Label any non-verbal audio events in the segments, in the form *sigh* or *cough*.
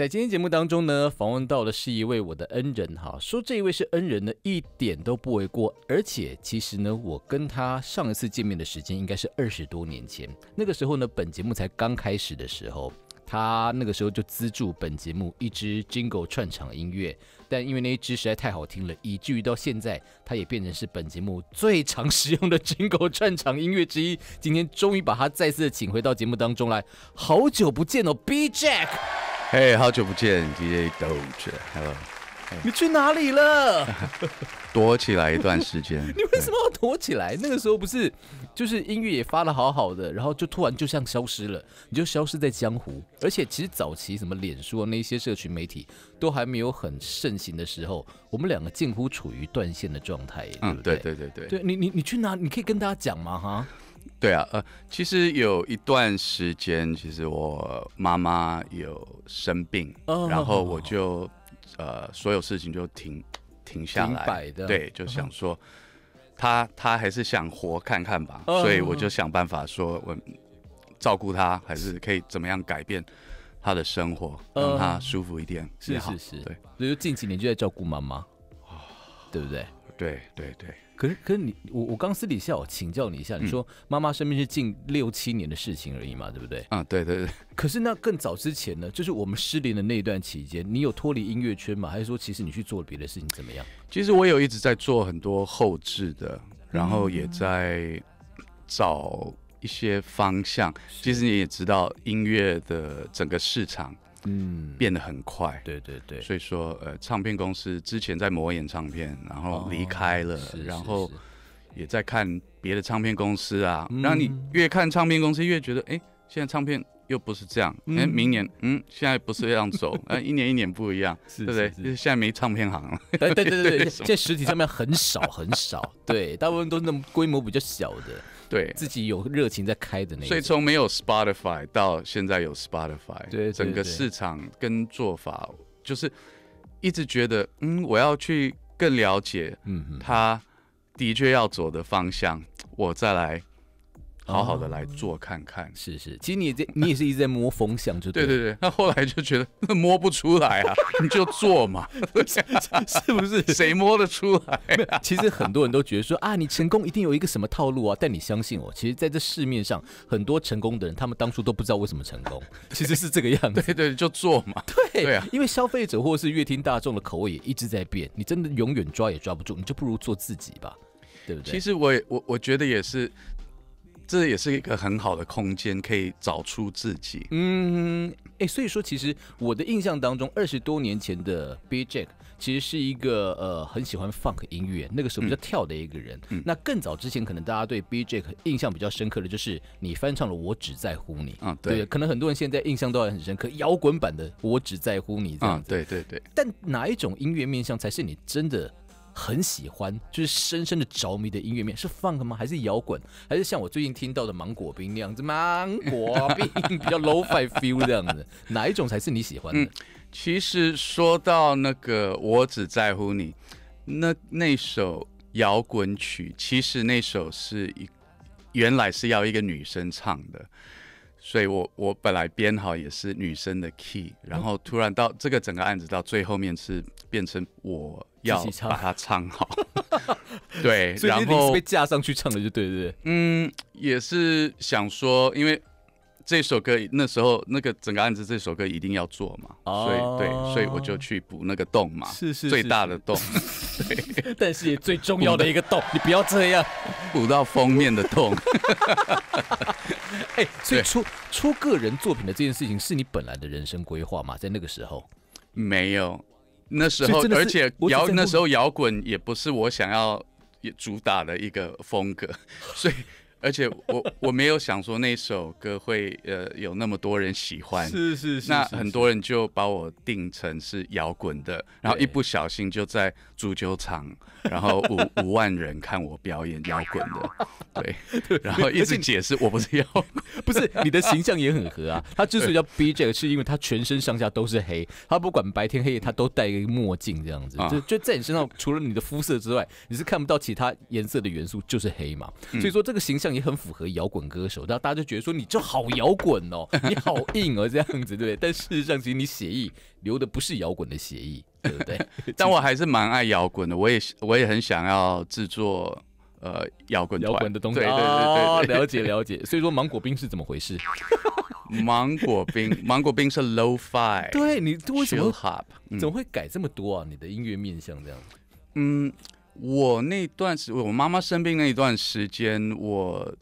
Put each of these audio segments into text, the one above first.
在今天节目当中呢，访问到的是一位我的恩人，哈，说这一位是恩人呢，一点都不为过。而且其实呢，我跟他上一次见面的时间应该是二十多年前，那个时候呢，本节目才刚开始的时候，他那个时候就资助本节目一支 Jingle 串场音乐。但因为那一支实在太好听了，以至于到现在，它也变成是本节目最常使用的 Jingle 串场音乐之一。今天终于把它再次请回到节目当中来，好久不见哦，B Jack。，hey, 好久不见，DJ d o u h e h e l l o 你去哪里了？*laughs* 躲起来一段时间。*laughs* 你为什么要躲起来？那个时候不是？就是音乐也发的好好的，然后就突然就像消失了，你就消失在江湖。而且其实早期什么脸书啊那些社群媒体都还没有很盛行的时候，我们两个近乎处于断线的状态。嗯，对对对对对。对你你你去哪？你可以跟大家讲吗？哈。对啊，呃，其实有一段时间，其实我妈妈有生病，然后我就呃所有事情就停停下来。对，就想说。他他还是想活看看吧，所以我就想办法说，我照顾他，还是可以怎么样改变他的生活，让他舒服一点，是是是，对，所以近几年就在照顾妈妈，对不对？对对对。可是，可是你我我刚私底下我请教你一下，你说妈妈生病是近六七年的事情而已嘛，对不对？啊，对对对。可是那更早之前呢，就是我们失联的那一段期间，你有脱离音乐圈吗？还是说其实你去做别的事情怎么样？其实我有一直在做很多后置的，然后也在找一些方向。其实你也知道，音乐的整个市场。嗯，变得很快，对对对，所以说，呃，唱片公司之前在魔眼唱片，然后离开了，然后也在看别的唱片公司啊。然后你越看唱片公司，越觉得，哎，现在唱片又不是这样，哎，明年，嗯，现在不是这样走，哎，*laughs* 一年一年不一样，对不对？现在没唱片行了，对对对 *laughs* 对，现在实体上面很少很少，对，大部分都是规模比较小的。对自己有热情在开的那，所以从没有 Spotify 到现在有 Spotify，对整个市场跟做法，就是一直觉得，嗯，我要去更了解，嗯，他的确要走的方向，我再来。好好的来做看看，是是，其实你这 *laughs* 你也是一直在摸风向，就对对对。那后来就觉得 *laughs* 摸不出来啊，*laughs* 你就做嘛，是不是？谁摸得出来？其实很多人都觉得说啊，你成功一定有一个什么套路啊。但你相信我，其实在这市面上，很多成功的人，他们当初都不知道为什么成功，其实是这个样子。对对，就做嘛。对对啊，因为消费者或是乐听大众的口味也一直在变，你真的永远抓也抓不住，你就不如做自己吧，对不对？其实我我我觉得也是。这也是一个很好的空间，可以找出自己。嗯，哎，所以说，其实我的印象当中，二十多年前的 B.J. 其实是一个呃很喜欢放克音乐，那个时候比较跳的一个人。那更早之前，可能大家对 B.J. 印象比较深刻的就是你翻唱了《我只在乎你》啊，对，可能很多人现在印象都还很深刻，摇滚版的《我只在乎你》这样子。对对对。但哪一种音乐面向才是你真的？很喜欢，就是深深的着迷的音乐面是 funk 吗？还是摇滚？还是像我最近听到的芒果冰那样子？芒果冰 *laughs* 比较 low-fi feel 这样子，哪一种才是你喜欢的？其实说到那个我只在乎你，那那首摇滚曲，其实那首是一原来是要一个女生唱的，所以我我本来编好也是女生的 key，然后突然到这个整个案子到最后面是变成我。要把它唱好，*laughs* 对，然后被架上去唱的，就对对？嗯，也是想说，因为这首歌那时候那个整个案子，这首歌一定要做嘛，所以对，所以我就去补那个洞嘛，是是最大的洞，*laughs* 对，但是也最重要的一个洞，你不要这样补到封面的洞。*laughs* 哎，所以出出个人作品的这件事情是你本来的人生规划吗？在那个时候，没有。那时候，而且摇那时候摇滚也不是我想要主打的一个风格，*laughs* 所以。而且我 *laughs* 我没有想说那首歌会呃有那么多人喜欢，是是是。那很多人就把我定成是摇滚的，然后一不小心就在足球场，然后五五万人看我表演摇滚的，对，*laughs* 然后一直解释我不是摇滚，*laughs* 不是你的形象也很合啊。他之所以叫 BJ，是因为他全身上下都是黑，他不管白天黑夜他都戴一个墨镜这样子，就就在你身上除了你的肤色之外，你是看不到其他颜色的元素，就是黑嘛。所以说这个形象。也很符合摇滚歌手，然后大家就觉得说你就好摇滚哦，你好硬哦这样子，对不对？但事实上其实你写意留的不是摇滚的写意，*laughs* 对不对？但我还是蛮爱摇滚的，我也我也很想要制作呃摇滚摇滚的东西，对对对，了解了解。所以说芒果冰是怎么回事？芒果冰，芒果冰是 low five，对你为什么怎么会改这么多啊？你的音乐面向这样，嗯。我那段时我妈妈生病那一段时间，我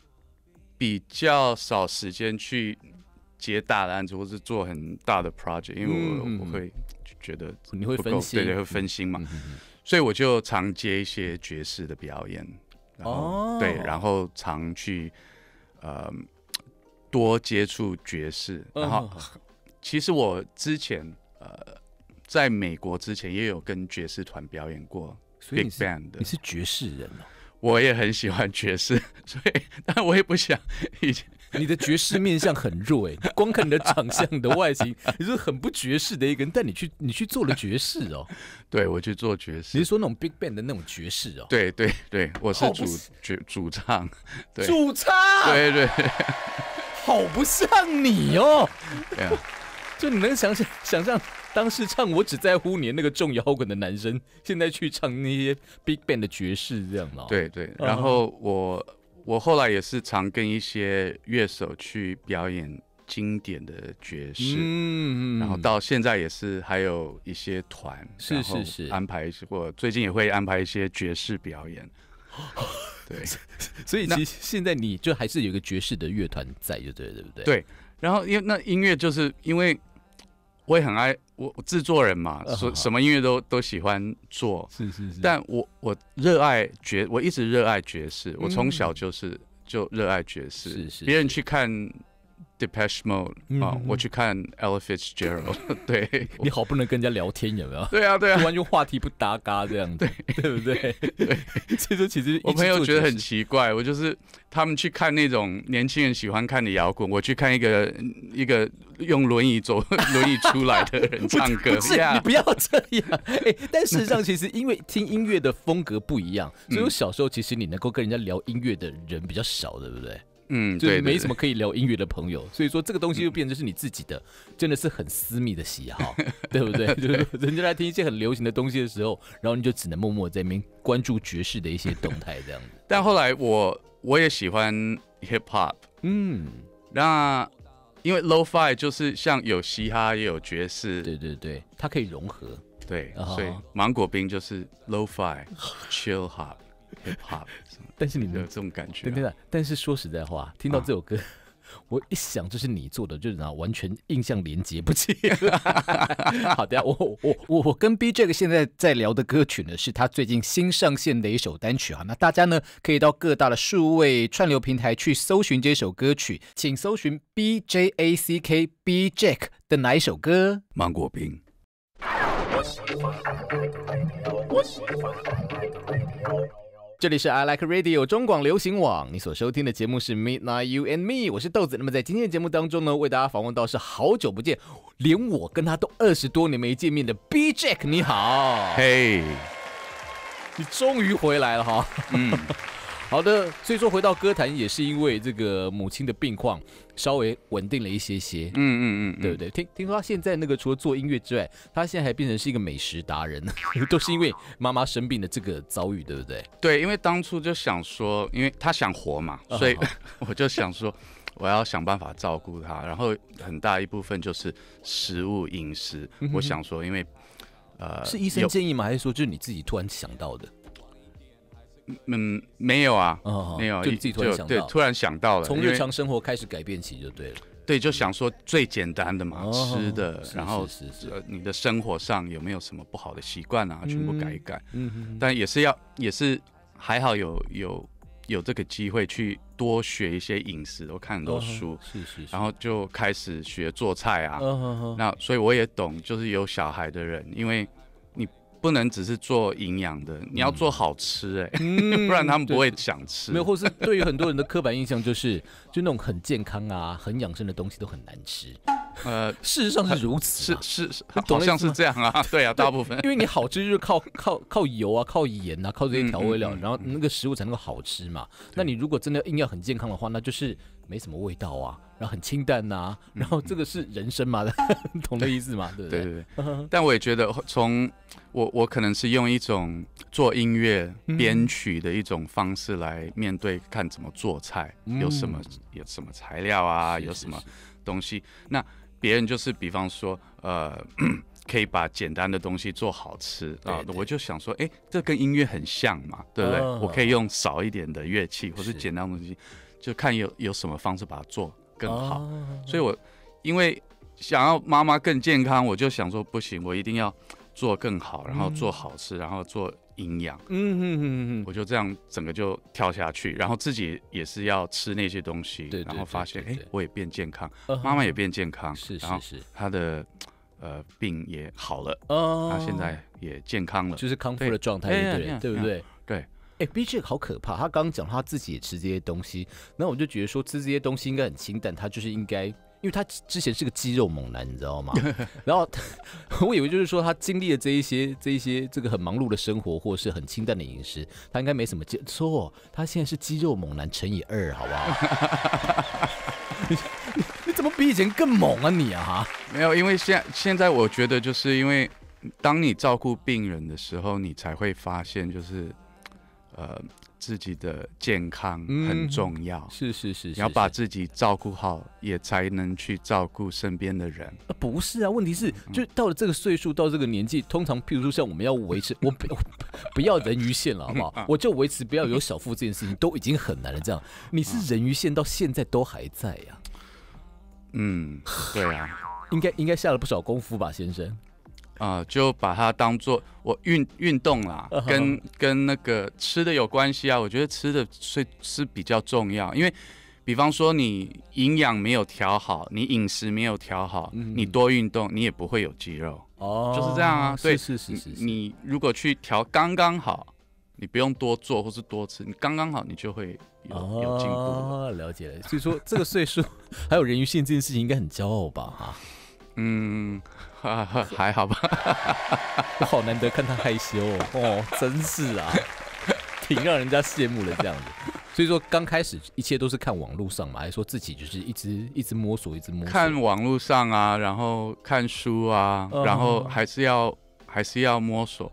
比较少时间去接大案子或是做很大的 project，因为我我会觉得你会分心，对对，会分心嘛。所以我就常接一些爵士的表演，哦，对，然后常去呃多接触爵士。然后其实我之前呃在美国之前也有跟爵士团表演过。所以你是你是爵士人哦，我也很喜欢爵士，*laughs* 所以但我也不想。以前你的爵士面相很弱，哎，光看你的长相你的外形，你是很不爵士的一个人。但你去你去做了爵士哦，*laughs* 对，我去做爵士。你是说那种 Big Band 的那种爵士哦？对对对，我是主主主唱，*laughs* 主唱，对对，好不像你哦。对啊。就你能想想想象。当时唱我只在乎你那个重摇滚的男生，现在去唱那些 Big Band 的爵士这样了。对对，然后我我后来也是常跟一些乐手去表演经典的爵士，嗯，然后到现在也是还有一些团，是是是，安排或最近也会安排一些爵士表演。*laughs* 对，所以其实现在你就还是有一个爵士的乐团在，就对对不对？对，然后因为那音乐就是因为。我也很爱我，我制作人嘛，说什么音乐都都喜欢做。是是是，但我我热爱爵，我一直热爱爵士，我从小就是就热爱爵士。是是，别人去看。Depesh Mode 啊，我去看 Ella Fitzgerald。*laughs* 对，*laughs* 你好，不能跟人家聊天有没有？*laughs* 对啊，对啊，完全话题不搭嘎这样子，对不对？对，所以说其实我朋友觉得很奇怪，我就是他们去看那种年轻人喜欢看的摇滚，我去看一个一个用轮椅走轮椅出来的人唱歌，你不要这样。哎，但事实上其实因为听音乐的风格不一样，所以我小时候其实你能够跟人家聊音乐的人比较少，对不对？嗯，就没什么可以聊音乐的朋友，所以说这个东西就变成是你自己的，真的是很私密的喜好，*laughs* 对不对？对，人家来听一些很流行的东西的时候，然后你就只能默默在那边关注爵士的一些动态这样子。*laughs* 但后来我我也喜欢 hip hop，嗯，那因为 lofi w 就是像有嘻哈也有爵士，对对对，它可以融合，对，所以芒果冰就是 lofi w chill hop hip hop。但是你们有这种感觉，对对。但是说实在话，听到这首歌，*laughs* 我一想这是你做的，就是啊，完全印象连接不起。*laughs* 好的，我我我我跟 B J 现在在聊的歌曲呢，是他最近新上线的一首单曲啊。那大家呢，可以到各大的数位串流平台去搜寻这首歌曲，请搜寻 B J A C K B Jack 的哪一首歌？芒果冰。这里是 I Like Radio 中广流行网，你所收听的节目是 Midnight You and Me，我是豆子。那么在今天的节目当中呢，为大家访问到是好久不见，连我跟他都二十多年没见面的 B Jack，你好，嘿，你终于回来了哈。*laughs* 好的，所以说回到歌坛也是因为这个母亲的病况稍微稳定了一些些，嗯嗯嗯，对不对？听听说他现在那个除了做音乐之外，他现在还变成是一个美食达人 *laughs* 都是因为妈妈生病的这个遭遇，对不对？对，因为当初就想说，因为他想活嘛，所以 *laughs* 我就想说我要想办法照顾他，然后很大一部分就是食物饮食，我想说，因为呃，是医生建议吗？还是说就是你自己突然想到的？嗯，没有啊，没有，就自己突然想对，突然想到了，从日常生活开始改变起就对了。对，就想说最简单的嘛，吃的，然后你的生活上有没有什么不好的习惯啊，全部改一改。嗯但也是要，也是还好有有有这个机会去多学一些饮食，我看很多书，是是，然后就开始学做菜啊。那所以我也懂，就是有小孩的人，因为。不能只是做营养的，你要做好吃哎，*laughs* 不然他们不会想吃。没有，或是对于很多人的刻板印象就是，就那种很健康啊、很养生的东西都很难吃。呃，事实上是如此，是是，好像是这样啊，*laughs* 对啊，大部分，因为你好吃就是靠靠靠油啊，靠盐啊，靠这些调味料，然后那个食物才能够好吃嘛。那你如果真的硬要很健康的话，那就是没什么味道啊，然后很清淡呐，然后这个是人生嘛，*laughs* 懂的意思嘛，对不对对对。*laughs* 但我也觉得，从我我可能是用一种做音乐编曲的一种方式来面对，看怎么做菜，有什么有什么材料啊，有什么东西，那。别人就是比方说，呃，*clears throat* 可以把简单的东西做好吃啊，我就想说，哎，这跟音乐很像嘛，对不对？我可以用少一点的乐器，或是简单的东西，就看有有什么方式把它做更好。所以，我因为想要妈妈更健康，我就想说，不行，我一定要做更好，然后做好吃，然后做。营养，嗯嗯嗯哼，我就这样整个就跳下去，然后自己也是要吃那些东西，然后发现，哎，我也变健康，妈妈也变健康，是是是，她的，呃，病也好了，哦她现在也健康了，就是康复的状态对对不对？对，哎，B G 好可怕，他刚刚讲他自己也吃这些东西，那我就觉得说吃这些东西应该很清淡，他就是应该。因为他之前是个肌肉猛男，你知道吗？*laughs* 然后 *laughs* 我以为就是说他经历了这一些、这一些这个很忙碌的生活，或是很清淡的饮食，他应该没什么接错，他现在是肌肉猛男乘以二，好不好？*laughs* 你你怎么比以前更猛啊你啊？没有，因为现现在我觉得就是因为当你照顾病人的时候，你才会发现就是呃。自己的健康很重要，是是是，你要把自己照顾好，也才能去照顾身边的人。不是啊，问题是，就到了这个岁数，到这个年纪，通常，譬如说，像我们要维持，*laughs* 我不不要人鱼线了，*laughs* 好不好？我就维持不要有小腹这件事情，都已经很难了。这样，你是人鱼线到现在都还在呀？嗯，对啊，应该应该下了不少功夫吧，先生。啊，就把它当做我运运动啦，*laughs* 跟跟那个吃的有关系啊。我觉得吃的是是比较重要，因为，比方说你营养没有调好，你饮食没有调好，你多运动你也不会有肌肉哦，就是这样啊。是是是是是。你如果去调刚刚好，你不用多做或是多吃，你刚刚好你就会有有进步。了解了。所以说这个岁数 *laughs* 还有人鱼线这件事情应该很骄傲吧？哈。嗯，还好吧，好难得看他害羞哦，真是啊，挺让人家羡慕的这样子。所以说刚开始一切都是看网络上嘛，还是说自己就是一直一直摸索，一直摸。看网络上啊，然后看书啊，然后还是要还是要摸索。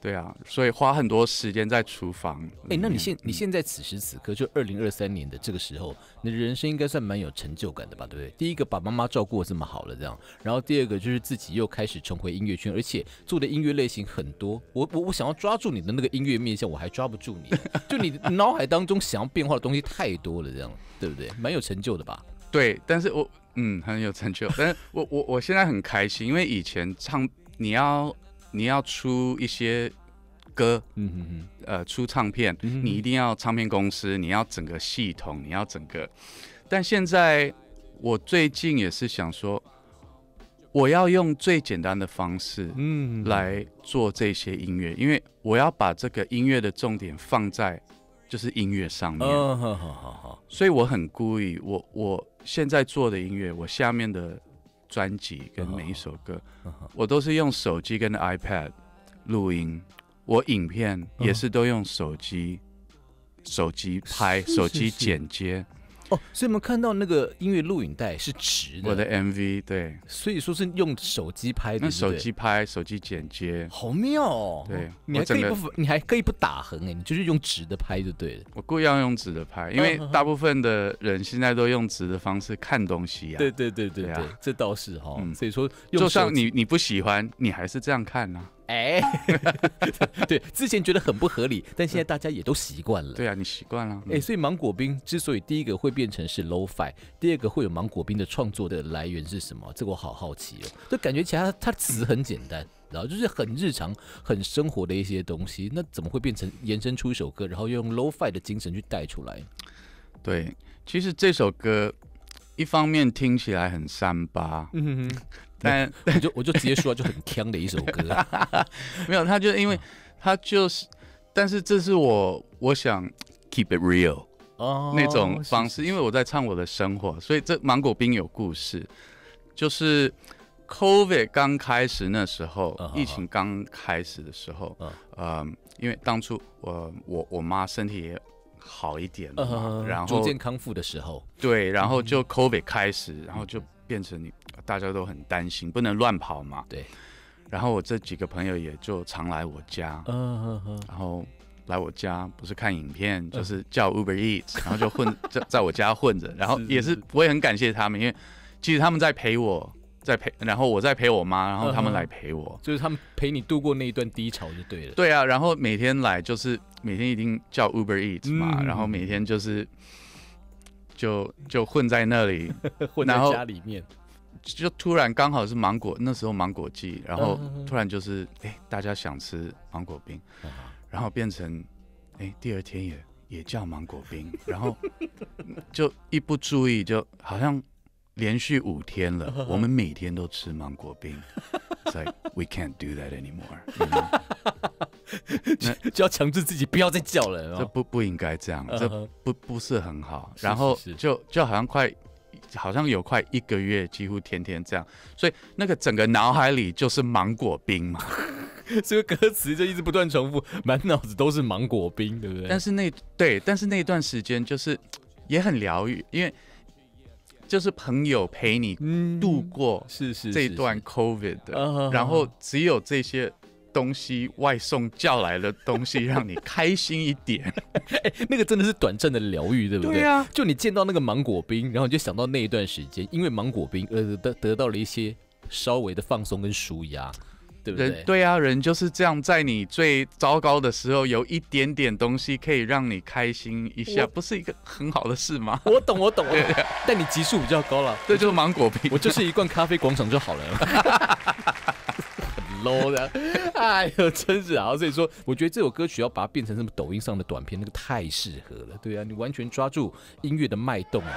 对啊，所以花很多时间在厨房。哎，那你现你现在此时此刻就二零二三年的这个时候，你的人生应该算蛮有成就感的吧，对不对？第一个把妈妈照顾这么好了这样，然后第二个就是自己又开始重回音乐圈，而且做的音乐类型很多。我我我想要抓住你的那个音乐面相，我还抓不住你，就你脑海当中想要变化的东西太多了，这样对不对？蛮有成就的吧？对，但是我嗯很有成就，但是我我我现在很开心，因为以前唱你要。你要出一些歌，嗯嗯嗯，呃，出唱片，你一定要唱片公司，你要整个系统，你要整个。但现在我最近也是想说，我要用最简单的方式，嗯，来做这些音乐，因为我要把这个音乐的重点放在就是音乐上面。嗯，好好好。所以我很故意，我我现在做的音乐，我下面的。专辑跟每一首歌，我都是用手机跟 iPad 录音。我影片也是都用手机，手机拍，手机剪接。哦，所以我们看到那个音乐录影带是直的，我的 MV 对，所以说是用手机拍的，那手机拍手机剪接，好妙哦！对，你还可以不，你还可以不打横哎，你就是用直的拍就对了。我故意要用直的拍，因为大部分的人现在都用直的方式看东西呀。对对对对对，这倒是哈，所以说，就算你你不喜欢，你还是这样看呢。哎，*laughs* 对，之前觉得很不合理，但现在大家也都习惯了。对啊，你习惯了。哎，所以芒果冰之所以第一个会变成是 low fi，第二个会有芒果冰的创作的来源是什么？这个我好好奇哦。就感觉其他它词很简单，然后就是很日常、很生活的一些东西，那怎么会变成延伸出一首歌，然后又用 low fi 的精神去带出来？对，其实这首歌一方面听起来很三八。嗯哼。*laughs* 但 *laughs* 我就我就直接说就很呛的一首歌，*laughs* 没有他，就因为他就是，但是这是我我想 keep it real 哦那种方式，因为我在唱我的生活，所以这芒果冰有故事，就是 COVID 刚开始那时候，疫情刚开始的时候，嗯，因为当初我我我妈身体也好一点然后逐渐康复的时候，对，然后就 COVID 开始，然后就。变成你，大家都很担心，不能乱跑嘛。对。然后我这几个朋友也就常来我家。嗯然后来我家不是看影片，就是叫 Uber Eat，然后就混 *laughs* 在在我家混着。然后也是，我也很感谢他们，因为其实他们在陪我，在陪，然后我在陪我妈，然后他们来陪我，就是他们陪你度过那一段低潮就对了。对啊，然后每天来就是每天一定叫 Uber Eat 嘛，然后每天就是。就就混在那里，*laughs* 混在家里面，就突然刚好是芒果那时候芒果季，然后突然就是哎，大家想吃芒果冰，然后变成哎，第二天也也叫芒果冰，然后 *laughs* 就一不注意，就好像连续五天了，*laughs* 我们每天都吃芒果冰。It's like we can't do that anymore. 就要强制自己不要再叫人，这不不应该这样，这不不是很好。然后就就好像快，好像有快一个月，几乎天天这样，所以那个整个脑海里就是芒果冰嘛，所 *laughs* 以歌词就一直不断重复，满脑子都是芒果冰，对不对？但是那对，但是那段时间就是 *tsk* 也很疗愈，因为就是朋友陪你度过是是这段 COVID 的，然后只有这些。东西外送叫来的东西让你开心一点，*laughs* 哎，那个真的是短暂的疗愈，对不对？对呀，就你见到那个芒果冰，然后你就想到那一段时间，因为芒果冰呃得得到了一些稍微的放松跟舒压，对不对？对呀，人就是这样，在你最糟糕的时候，有一点点东西可以让你开心一下，不是一个很好的事吗？我懂，我懂，但你级数比较高了，对，就是芒果冰，我就是一罐咖啡广场就好了。*laughs* *laughs* 哎呦，真是啊！所以说，我觉得这首歌曲要把它变成什么抖音上的短片，那个太适合了。对啊，你完全抓住音乐的脉动啊！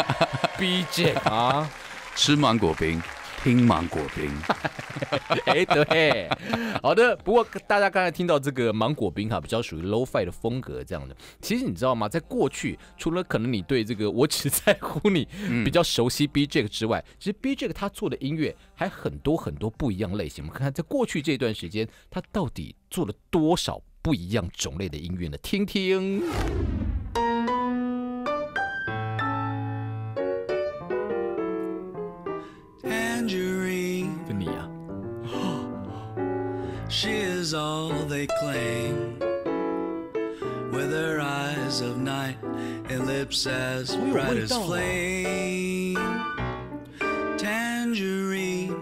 *laughs* B J 啊，吃芒果冰。冰芒果冰，*laughs* 哎，对，好的。不过大家刚才听到这个芒果冰哈，比较属于 low f i h t 的风格这样的。其实你知道吗？在过去，除了可能你对这个我只在乎你比较熟悉 B J 之外，其实 B J 他做的音乐还很多很多不一样类型。我们看，在过去这段时间，他到底做了多少不一样种类的音乐呢？听听。is all they claim. With her eyes of night and lips as bright as flame. Tangerine.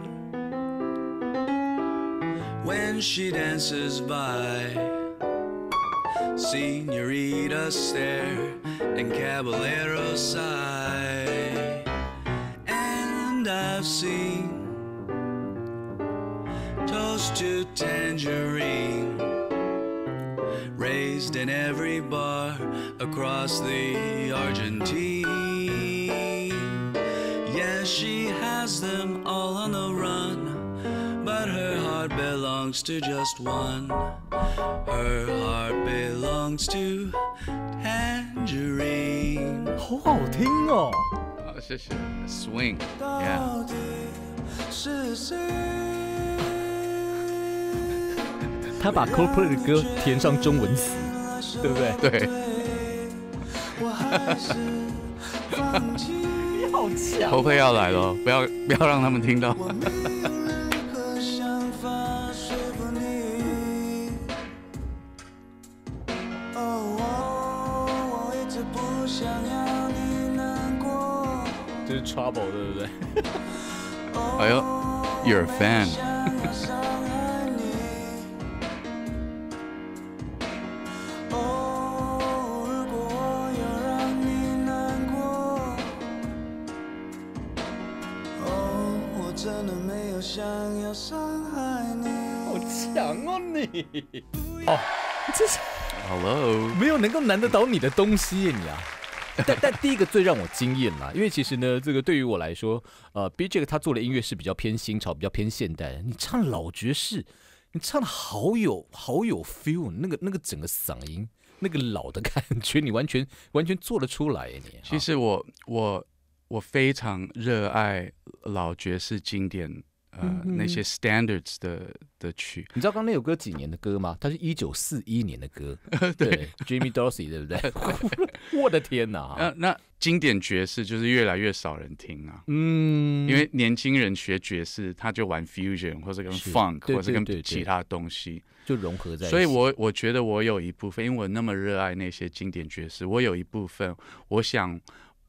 When she dances by, Senorita stare and Caballero sigh. And I've seen in every bar across the Argentine. Yeah, she has them all on the run, but her heart belongs to just one. Her heart belongs to tangerine. 好好听哦！啊，谢谢。Swing. Yeah. 是谁？他把 Coldplay 的歌填上中文词。对不对？对。哈哈你好强。偷拍要来了，不要不要让他们听到。这是 trouble，对不对？哎呦，you're a fan。哦，这是 Hello，没有能够难得倒你的东西，你啊！*laughs* 但但第一个最让我惊艳啦，因为其实呢，这个对于我来说，呃，B J 他做的音乐是比较偏新潮、比较偏现代的。你唱老爵士，你唱的好有好有 feel，那个那个整个嗓音，那个老的感觉，你完全完全做得出来，你。其实我我我非常热爱老爵士经典，呃，那些 standards 的。的曲，你知道刚那首歌几年的歌吗？它是一九四一年的歌，*laughs* 对，Jimmy Dorsey，对不对？*laughs* *laughs* 我的天哪！那那经典爵士就是越来越少人听啊，嗯，因为年轻人学爵士，他就玩 fusion 或者跟 funk 或者跟其他东西就融合在一起。所以我我觉得我有一部分，因为我那么热爱那些经典爵士，我有一部分我想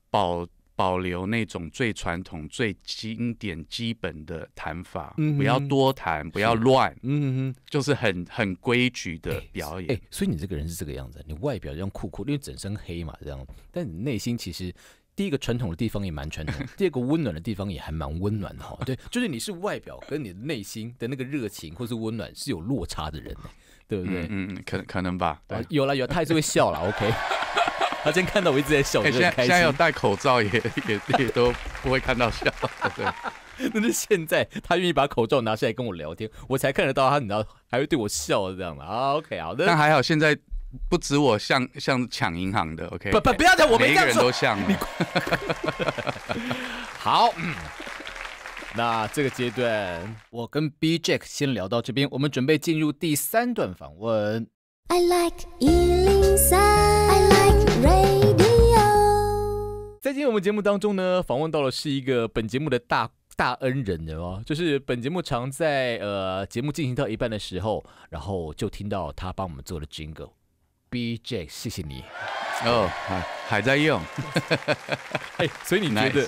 保。保留那种最传统、最经典、基本的弹法，不要多弹，不要乱，嗯就是很很规矩的表演。哎，所以你这个人是这个样子，你外表像酷酷，因为整身黑嘛这样，但你内心其实第一个传统的地方也蛮传统，*laughs* 第二个温暖的地方也还蛮温暖哈。对，*laughs* 就是你是外表跟你的内心的那个热情或是温暖是有落差的人，对不对？嗯，可可能吧。对，有了有他也是会笑了。OK。*laughs* 他今天看到我一直在笑，现在现在要戴口罩也 *laughs* 也也都不会看到笑，*laughs* 对。*laughs* 那是现在他愿意把口罩拿下来跟我聊天，我才看得到他，你知道还会对我笑这样嘛？啊，OK，好。的。但还好现在不止我像像抢银行的，OK。不不不要讲，我们每个人都像。好，那这个阶段我跟 BJack 先聊到这边，我们准备进入第三段访问。I like 103。Radio。在今天我们节目当中呢，访问到的是一个本节目的大大恩人，知就是本节目常在呃节目进行到一半的时候，然后就听到他帮我们做的 Jingle，BJ，谢谢你哦，还在用，*laughs* 哎，所以你觉得，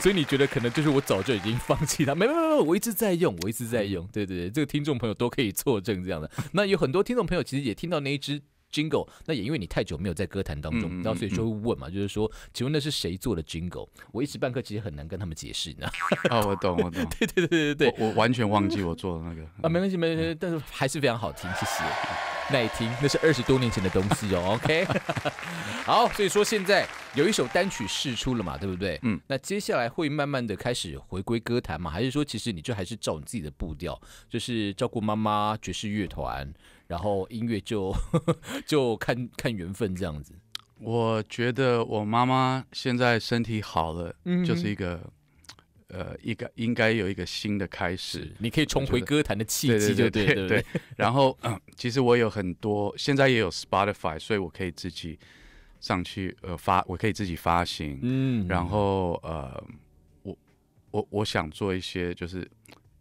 所以你觉得可能就是我早就已经放弃他，没没没没，我一直在用，我一直在用，对对对，这个听众朋友都可以作证这样的。那有很多听众朋友其实也听到那一只。Jingle，那也因为你太久没有在歌坛当中，然后所以就会问嘛，就是说，请问那是谁做的 Jingle？我一时半刻其实很难跟他们解释，呢。啊，我懂，我懂。*laughs* 对对对对对。我完全忘记我做的那个。啊，没关系，没关系，但是还是非常好听，谢谢，耐听，那是二十多年前的东西哦。*laughs* OK，好，所以说现在有一首单曲试出了嘛，对不对？嗯。那接下来会慢慢的开始回归歌坛嘛？还是说，其实你就还是照你自己的步调，就是照顾妈妈爵士乐团。然后音乐就 *laughs* 就看看缘分这样子。我觉得我妈妈现在身体好了，就是一个呃一个应该有一个新的开始，你可以重回歌坛的契机，对对对对。*laughs* 然后嗯，其实我有很多，现在也有 Spotify，所以我可以自己上去呃发，我可以自己发行。嗯，然后呃，我我我想做一些就是。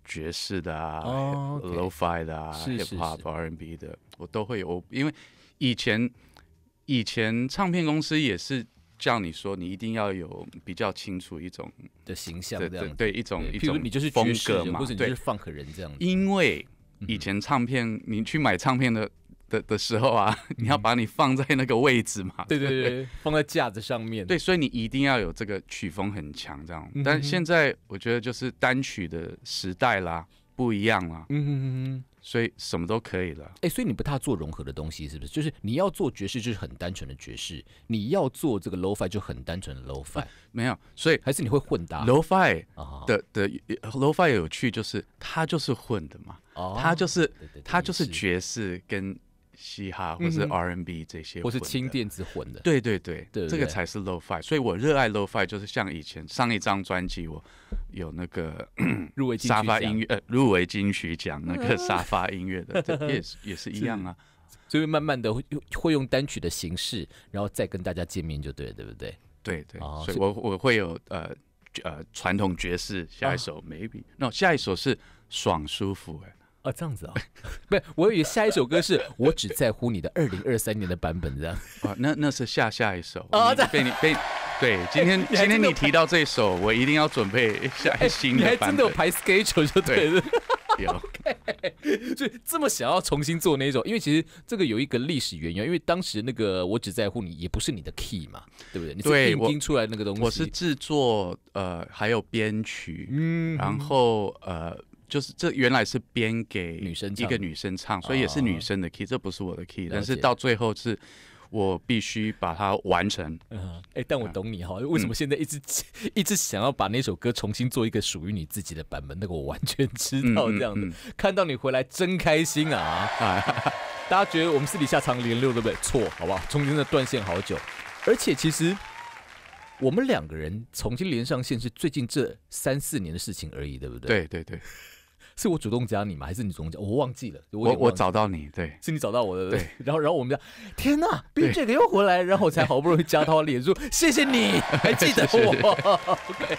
爵士的啊，lofi 的啊，hiphop R&B 的，我都会有。因为以前以前唱片公司也是叫你说，你一定要有比较清楚一种的形象，这样对一种一种，你就是风格嘛，或者你是放克人这样。因为以前唱片，你去买唱片的。的的时候啊，你要把你放在那个位置嘛？对对对，放在架子上面。对，所以你一定要有这个曲风很强这样。但现在我觉得就是单曲的时代啦，不一样啦。嗯哼哼。哼，所以什么都可以了。哎，所以你不大做融合的东西是不是？就是你要做爵士就是很单纯的爵士，你要做这个 lofi 就很单纯的 lofi。没有，所以还是你会混搭 lofi 啊？的的 lofi 有趣就是它就是混的嘛，哦、它就是它就是爵士跟。嘻哈或是 R N B 这些，或是轻电子混的，对对对，这个才是 low five。所以我热爱 low five，就是像以前上一张专辑，我有那个 *clears throat* 入围沙发音乐，入围金曲奖那个沙发音乐的，这 *laughs* 也也是一样啊。所以慢慢的会会用单曲的形式，然后再跟大家见面就对，对不对？对对，所以我我会有呃呃传统爵士下一首 Maybe，那下一首是爽舒服哎。这样子哦，不 *laughs* 是，我以为下一首歌是《我只在乎你》的二零二三年的版本，这样啊？*laughs* 那那是下下一首啊？被你被对，*laughs* 今天今天你提到这首，我一定要准备下新的版本。你还真的有排 schedule，就对的。OK，就这么想要重新做那首，因为其实这个有一个历史渊源，因为当时那个《我只在乎你》也不是你的 key 嘛，对不对？对，我出来那个东西，我是制作呃，还有编曲，嗯，然后呃。就是这原来是编给女生一个女生唱，所以也是女生的 key，这不是我的 key。但是到最后是，我必须把它完成。嗯，哎，但我懂你哈，为什么现在一直 *laughs* 一直想要把那首歌重新做一个属于你自己的版本？那个我完全知道，这样的看到你回来真开心啊！*laughs* *laughs* 大家觉得我们私底下常联络对不对？错，好不好？中间的断线好久，而且其实我们两个人重新连上线是最近这三四年的事情而已，对不对？对对对。是我主动加你吗？还是你主动加我？忘记了，我我找到你，对，是你找到我的，对。然后然后我们讲，天哪，BJK 又回来，然后我才好不容易加到脸书，*laughs* 谢谢你还记得我。*laughs* OK，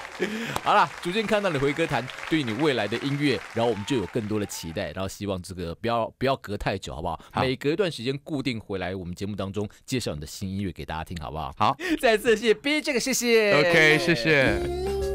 好了，逐渐看到你回歌坛对你未来的音乐，然后我们就有更多的期待，然后希望这个不要不要隔太久，好不好？每隔一段时间固定回来我们节目当中介绍你的新音乐给大家听，好不好？好，*laughs* 再次谢 BJK，谢谢。OK，谢谢。